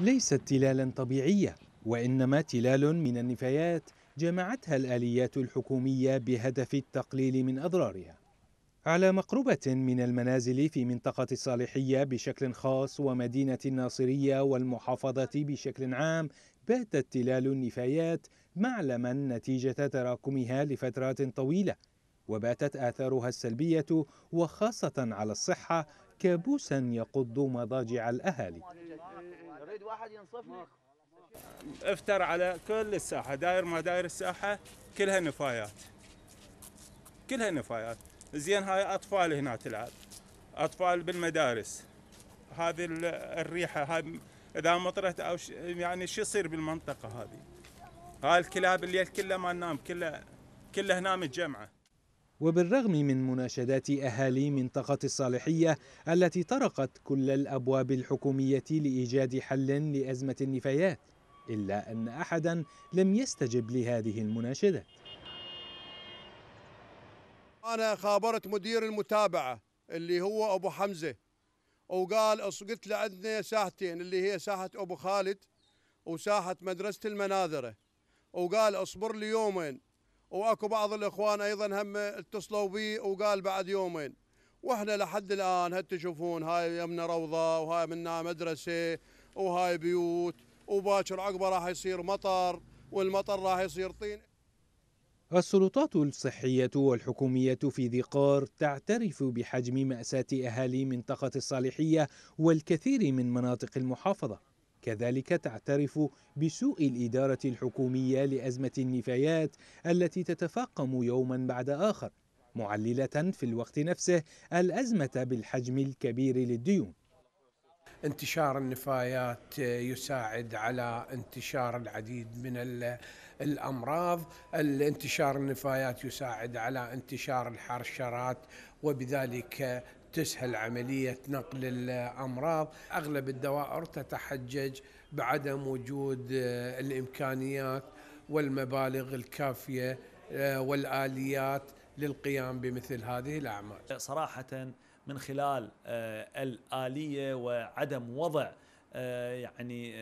ليست تلالا طبيعية وإنما تلال من النفايات جمعتها الآليات الحكومية بهدف التقليل من أضرارها على مقربة من المنازل في منطقة الصالحية بشكل خاص ومدينة الناصرية والمحافظة بشكل عام باتت تلال النفايات معلما نتيجة تراكمها لفترات طويلة وباتت آثارها السلبية وخاصة على الصحة كابوسا يقض مضاجع الأهالي بعيد واحد ينصفني افتر على كل الساحه داير ما داير الساحه كلها نفايات كلها نفايات زين هاي اطفال هنا تلعب اطفال بالمدارس هذه الريحه هاي اذا مطرت او ش... يعني شو يصير بالمنطقه هذه هاي الكلاب الليل كلها ما ننام كلها كلها هنا متجمعه وبالرغم من مناشدات أهالي منطقة الصالحية التي طرقت كل الأبواب الحكومية لإيجاد حل لأزمة النفايات إلا أن أحدا لم يستجب لهذه المناشدة أنا خابرت مدير المتابعة اللي هو أبو حمزة وقال قلت له عندنا ساحتين اللي هي ساحة أبو خالد وساحة مدرسة المناذرة وقال اصبر لي يومين واكو بعض الاخوان ايضا هم اتصلوا بي وقال بعد يومين واحنا لحد الان هل تشوفون هاي يمنا روضه وهاي منا مدرسه وهاي بيوت وباكر عقبه راح يصير مطر والمطر راح يصير طين السلطات الصحية والحكومية في ذي قار تعترف بحجم مأساة أهالي منطقة الصالحية والكثير من مناطق المحافظة كذلك تعترف بسوء الإدارة الحكومية لأزمة النفايات التي تتفاقم يوما بعد آخر معللة في الوقت نفسه الأزمة بالحجم الكبير للديون انتشار النفايات يساعد على انتشار العديد من الامراض، الانتشار النفايات يساعد على انتشار الحرشرات وبذلك تسهل عملية نقل الأمراض أغلب الدوائر تتحجج بعدم وجود آه، الإمكانيات والمبالغ الكافية آه، والآليات للقيام بمثل هذه الأعمال صراحة من خلال آه، الآلية وعدم وضع يعني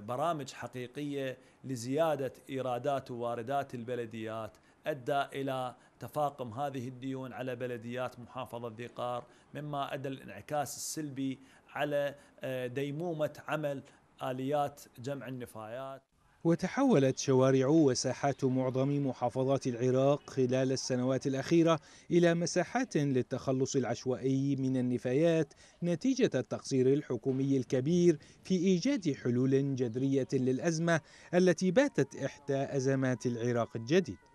برامج حقيقية لزيادة إيرادات وواردات البلديات ادى الى تفاقم هذه الديون على بلديات محافظه ذي قار مما ادى الانعكاس السلبي على آه، ديمومه عمل اليات جمع النفايات وتحولت شوارع وساحات معظم محافظات العراق خلال السنوات الأخيرة إلى مساحات للتخلص العشوائي من النفايات نتيجة التقصير الحكومي الكبير في إيجاد حلول جذرية للأزمة التي باتت إحدى أزمات العراق الجديد